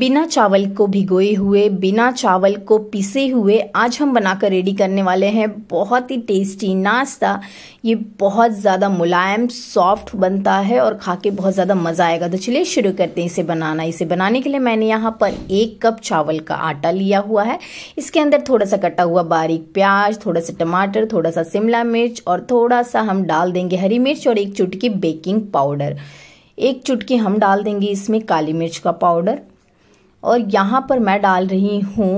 बिना चावल को भिगोए हुए बिना चावल को पिसे हुए आज हम बनाकर रेडी करने वाले हैं बहुत ही टेस्टी नाश्ता ये बहुत ज़्यादा मुलायम सॉफ्ट बनता है और खा के बहुत ज़्यादा मज़ा आएगा तो चलिए शुरू करते हैं इसे बनाना इसे बनाने के लिए मैंने यहाँ पर एक कप चावल का आटा लिया हुआ है इसके अंदर थोड़ा सा कटा हुआ बारीक प्याज थोड़ा सा टमाटर थोड़ा सा शिमला मिर्च और थोड़ा सा हम डाल देंगे हरी मिर्च और एक चुटकी बेकिंग पाउडर एक चुटकी हम डाल देंगे इसमें काली मिर्च का पाउडर और यहाँ पर मैं डाल रही हूँ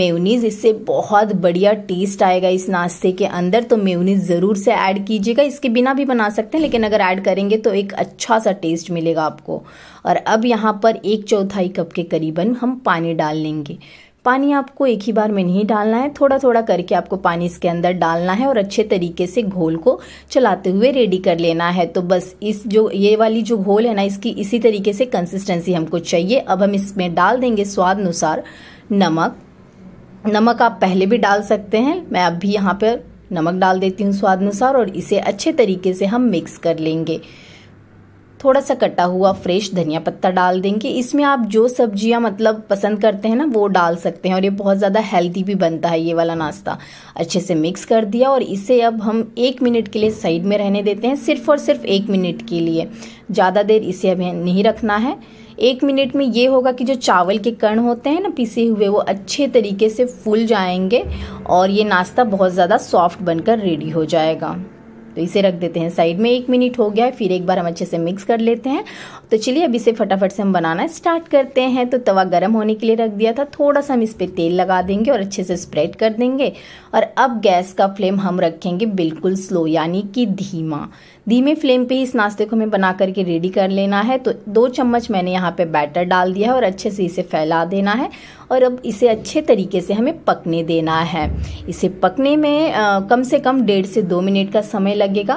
मेयोनीज़ इससे बहुत बढ़िया टेस्ट आएगा इस नाश्ते के अंदर तो मेयोनीज़ ज़रूर से ऐड कीजिएगा इसके बिना भी बना सकते हैं लेकिन अगर ऐड करेंगे तो एक अच्छा सा टेस्ट मिलेगा आपको और अब यहाँ पर एक चौथाई कप के करीबन हम पानी डाल लेंगे पानी आपको एक ही बार में नहीं डालना है थोड़ा थोड़ा करके आपको पानी इसके अंदर डालना है और अच्छे तरीके से घोल को चलाते हुए रेडी कर लेना है तो बस इस जो ये वाली जो घोल है ना इसकी इसी तरीके से कंसिस्टेंसी हमको चाहिए अब हम इसमें डाल देंगे स्वाद अनुसार नमक नमक आप पहले भी डाल सकते हैं मैं अब भी यहाँ पर नमक डाल देती हूँ स्वाद अनुसार और इसे अच्छे तरीके से हम मिक्स कर लेंगे थोड़ा सा कटा हुआ फ्रेश धनिया पत्ता डाल देंगे इसमें आप जो सब्जियां मतलब पसंद करते हैं ना वो डाल सकते हैं और ये बहुत ज़्यादा हेल्दी भी बनता है ये वाला नाश्ता अच्छे से मिक्स कर दिया और इसे अब हम एक मिनट के लिए साइड में रहने देते हैं सिर्फ और सिर्फ एक मिनट के लिए ज़्यादा देर इसे अभी नहीं रखना है एक मिनट में ये होगा कि जो चावल के कण होते हैं ना पीसे हुए वो अच्छे तरीके से फूल जाएंगे और ये नाश्ता बहुत ज़्यादा सॉफ्ट बनकर रेडी हो जाएगा तो इसे रख देते हैं साइड में एक मिनट हो गया है फिर एक बार हम अच्छे से मिक्स कर लेते हैं तो चलिए अब इसे फटाफट से हम बनाना स्टार्ट करते हैं तो तवा गर्म होने के लिए रख दिया था थोड़ा सा हम इस पर तेल लगा देंगे और अच्छे से स्प्रेड कर देंगे और अब गैस का फ्लेम हम रखेंगे बिल्कुल स्लो यानी कि धीमा धीमे फ्लेम पे इस नाश्ते को हमें बना करके रेडी कर लेना है तो दो चम्मच मैंने यहाँ पे बैटर डाल दिया है और अच्छे से इसे फैला देना है और अब इसे अच्छे तरीके से हमें पकने देना है इसे पकने में आ, कम से कम डेढ़ से दो मिनट का समय लगेगा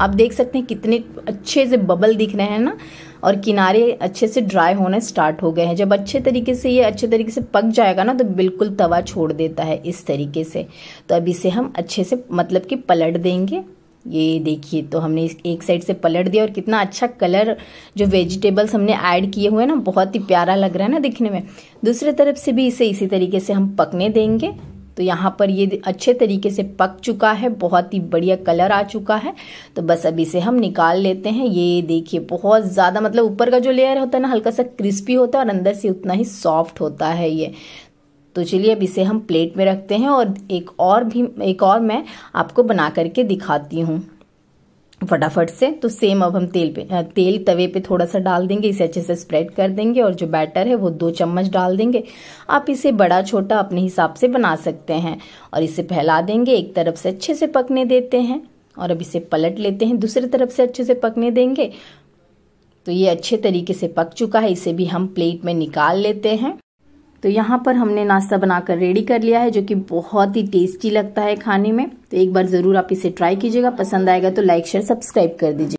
आप देख सकते हैं कितने अच्छे से बबल दिख रहे हैं ना और किनारे अच्छे से ड्राई होने स्टार्ट हो गए हैं जब अच्छे तरीके से ये अच्छे तरीके से पक जाएगा ना तो बिल्कुल तवा छोड़ देता है इस तरीके से तो अब इसे हम अच्छे से मतलब कि पलट देंगे ये देखिए तो हमने एक साइड से पलट दिया और कितना अच्छा कलर जो वेजिटेबल्स हमने ऐड किए हुए हैं ना बहुत ही प्यारा लग रहा है ना दिखने में दूसरे तरफ से भी इसे इसी तरीके से हम पकने देंगे तो यहाँ पर ये अच्छे तरीके से पक चुका है बहुत ही बढ़िया कलर आ चुका है तो बस अब इसे हम निकाल लेते हैं ये देखिए बहुत ज़्यादा मतलब ऊपर का जो लेयर होता है ना हल्का सा क्रिस्पी होता है और अंदर से उतना ही सॉफ्ट होता है ये तो चलिए अब इसे हम प्लेट में रखते हैं और एक और भी एक और मैं आपको बना करके दिखाती हूँ फटाफट से तो सेम अब हम तेल पे तेल तवे पे थोड़ा सा डाल देंगे इसे अच्छे से स्प्रेड कर देंगे और जो बैटर है वो दो चम्मच डाल देंगे आप इसे बड़ा छोटा अपने हिसाब से बना सकते हैं और इसे फैला देंगे एक तरफ से अच्छे से पकने देते हैं और अब इसे पलट लेते हैं दूसरी तरफ से अच्छे से पकने देंगे तो ये अच्छे तरीके से पक चुका है इसे भी हम प्लेट में निकाल लेते हैं तो यहाँ पर हमने नाश्ता बनाकर रेडी कर लिया है जो कि बहुत ही टेस्टी लगता है खाने में तो एक बार ज़रूर आप इसे ट्राई कीजिएगा पसंद आएगा तो लाइक शेयर सब्सक्राइब कर दीजिए